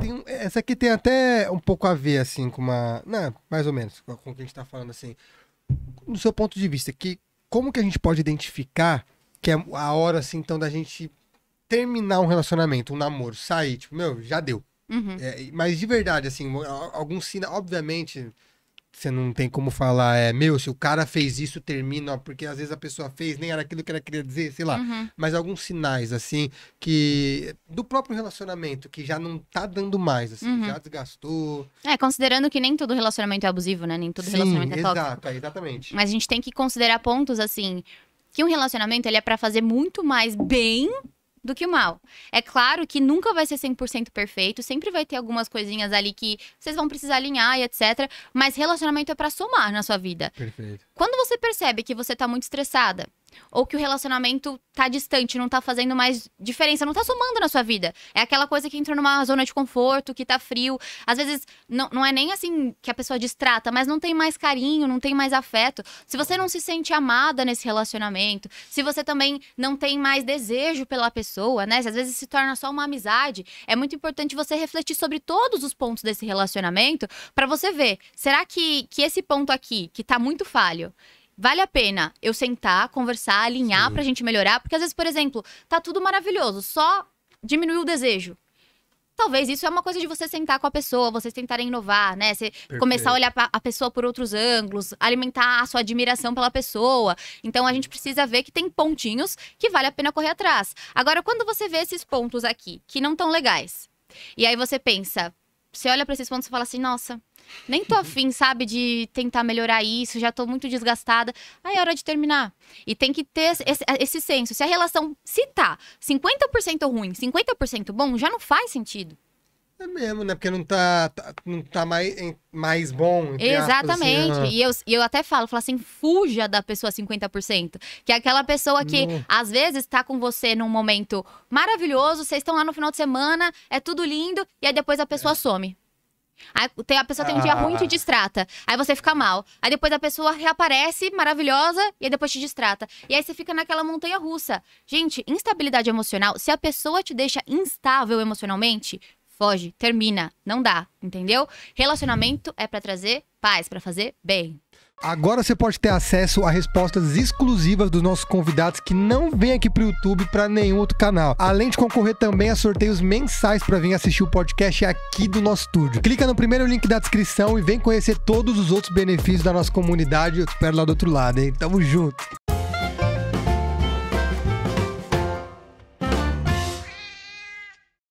tem, essa aqui tem até um pouco a ver, assim, com uma. Não, né, mais ou menos, com o que a gente está falando, assim. No seu ponto de vista, que como que a gente pode identificar que é a hora, assim, então, da gente terminar um relacionamento, um namoro, sair, tipo, meu, já deu. Uhum. É, mas de verdade, assim, algum sinal, obviamente, você não tem como falar, é, meu, se o cara fez isso, termina, porque às vezes a pessoa fez, nem era aquilo que ela queria dizer, sei lá. Uhum. Mas alguns sinais, assim, que. do próprio relacionamento, que já não tá dando mais, assim, uhum. já desgastou. É, considerando que nem todo relacionamento é abusivo, né? Nem todo Sim, relacionamento é tóxico. Exato, é, exatamente. Mas a gente tem que considerar pontos, assim, que um relacionamento ele é para fazer muito mais bem do que o mal. É claro que nunca vai ser 100% perfeito, sempre vai ter algumas coisinhas ali que vocês vão precisar alinhar e etc, mas relacionamento é para somar na sua vida. Perfeito. Quando você percebe que você tá muito estressada, ou que o relacionamento tá distante, não tá fazendo mais diferença, não tá somando na sua vida. É aquela coisa que entra numa zona de conforto, que tá frio. Às vezes, não, não é nem assim que a pessoa distrata, mas não tem mais carinho, não tem mais afeto. Se você não se sente amada nesse relacionamento, se você também não tem mais desejo pela pessoa, né? Se às vezes se torna só uma amizade, é muito importante você refletir sobre todos os pontos desse relacionamento para você ver, será que, que esse ponto aqui, que tá muito falho, vale a pena eu sentar, conversar, alinhar Sim. pra gente melhorar. Porque às vezes, por exemplo, tá tudo maravilhoso, só diminuiu o desejo. Talvez isso é uma coisa de você sentar com a pessoa, vocês tentarem inovar, né? Você Perfeito. começar a olhar a pessoa por outros ângulos, alimentar a sua admiração pela pessoa. Então a gente precisa ver que tem pontinhos que vale a pena correr atrás. Agora, quando você vê esses pontos aqui que não tão legais, e aí você pensa, você olha para esses pontos e fala assim, nossa, nem tô afim, sabe, de tentar melhorar isso, já tô muito desgastada. Aí é hora de terminar. E tem que ter esse, esse senso. Se a relação, se tá 50% ruim, 50% bom, já não faz sentido. É mesmo, né? Porque não tá, tá não tá mais, mais bom. Assim, Exatamente. e, eu, e eu até falo, falo assim, fuja da pessoa 50%. Que é aquela pessoa que, não. às vezes, tá com você num momento maravilhoso, vocês estão lá no final de semana, é tudo lindo, e aí depois a pessoa é. some. Aí tem, a pessoa tem um dia ah. ruim e te distrata. Aí você fica mal. Aí depois a pessoa reaparece, maravilhosa, e aí depois te distrata. E aí você fica naquela montanha russa. Gente, instabilidade emocional, se a pessoa te deixa instável emocionalmente, foge, termina, não dá, entendeu? Relacionamento é para trazer paz, para fazer bem. Agora você pode ter acesso a respostas exclusivas dos nossos convidados que não vêm aqui para o YouTube para nenhum outro canal. Além de concorrer também a sorteios mensais para vir assistir o podcast aqui do nosso estúdio. Clica no primeiro link da descrição e vem conhecer todos os outros benefícios da nossa comunidade. Eu te espero lá do outro lado, hein? Tamo junto.